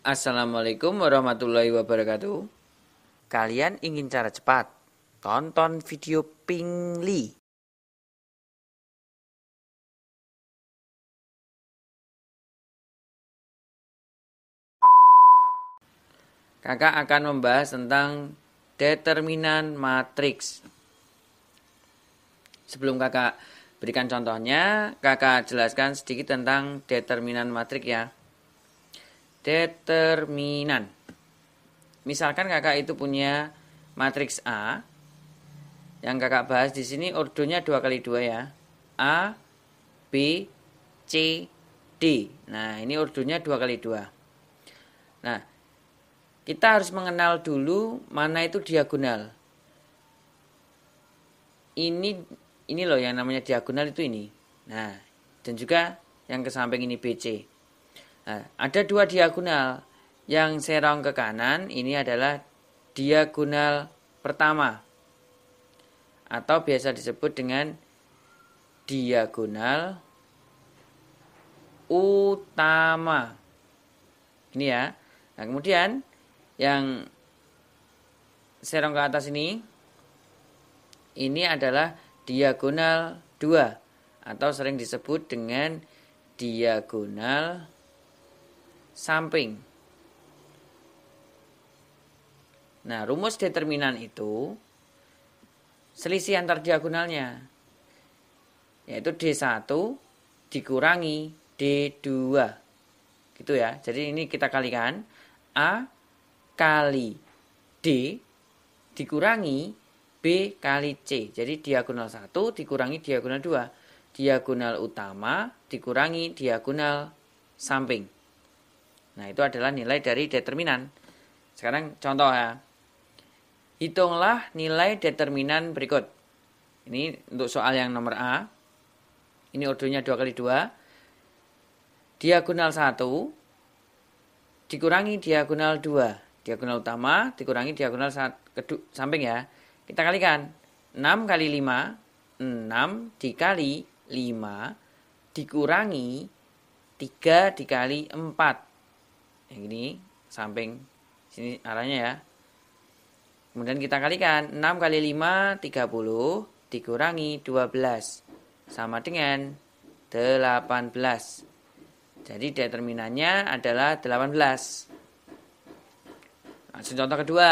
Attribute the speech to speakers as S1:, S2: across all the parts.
S1: Assalamualaikum warahmatullahi wabarakatuh. Kalian ingin cara cepat? Tonton video Ping Li. Kakak akan membahas tentang determinan matriks. Sebelum kakak berikan contohnya, kakak jelaskan sedikit tentang determinan matriks ya determinan. Misalkan kakak itu punya matriks A, yang kakak bahas di sini ordonya dua kali dua ya A B C D nah ini ordonya dua kali dua nah kita harus mengenal dulu mana itu diagonal ini ini loh yang namanya diagonal itu ini nah dan juga yang ke samping ini BC Nah, ada dua diagonal. Yang serong ke kanan ini adalah diagonal pertama. Atau biasa disebut dengan diagonal utama. Ini ya. Nah, kemudian yang serong ke atas ini ini adalah diagonal 2 atau sering disebut dengan diagonal samping. Nah, rumus determinan itu selisih antar diagonalnya. Yaitu D1 dikurangi D2. Gitu ya. Jadi ini kita kalikan A kali D dikurangi B kali C. Jadi diagonal 1 dikurangi diagonal 2. Diagonal utama dikurangi diagonal samping. Nah, itu adalah nilai dari determinan. Sekarang contoh ya. Hitunglah nilai determinan berikut. Ini untuk soal yang nomor A. Ini ordonya 2 kali 2. Diagonal 1 dikurangi diagonal 2. Diagonal utama dikurangi diagonal samping ya. Kita kalikan. 6 kali 5. 6 dikali 5 dikurangi 3 dikali 4 yang ini samping sini arahnya ya kemudian kita kalikan 6 kali 5 30 dikurangi 12 sama dengan 18 jadi determinannya adalah 18 langsung nah, contoh kedua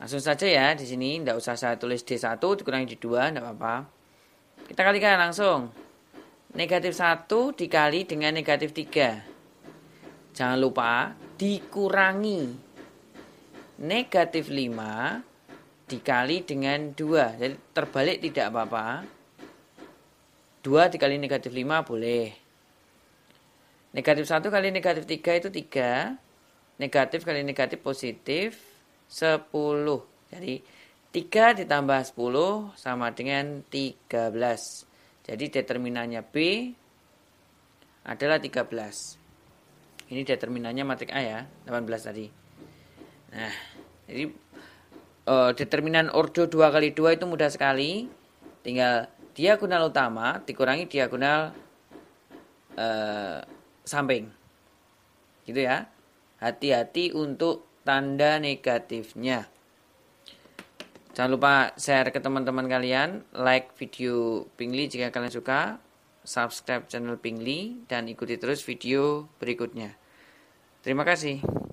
S1: langsung saja ya di sini tidak usah saya tulis D1 dikurangi D2 tidak apa-apa kita kalikan langsung negatif 1 dikali dengan negatif 3 Jangan lupa dikurangi negatif 5 dikali dengan 2. Jadi terbalik tidak apa-apa. 2 dikali negatif 5 boleh. Negatif 1 kali negatif 3 itu 3. Negatif kali negatif positif 10. Jadi 3 ditambah 10 sama dengan 13. Jadi determinannya B adalah 13 ini determinannya matrik A ya 18 tadi nah jadi e, determinan ordo 2 kali 2 itu mudah sekali tinggal diagonal utama dikurangi diagonal e, samping gitu ya hati-hati untuk tanda negatifnya jangan lupa share ke teman-teman kalian like video Pingli jika kalian suka subscribe channel Pingli, dan ikuti terus video berikutnya. Terima kasih.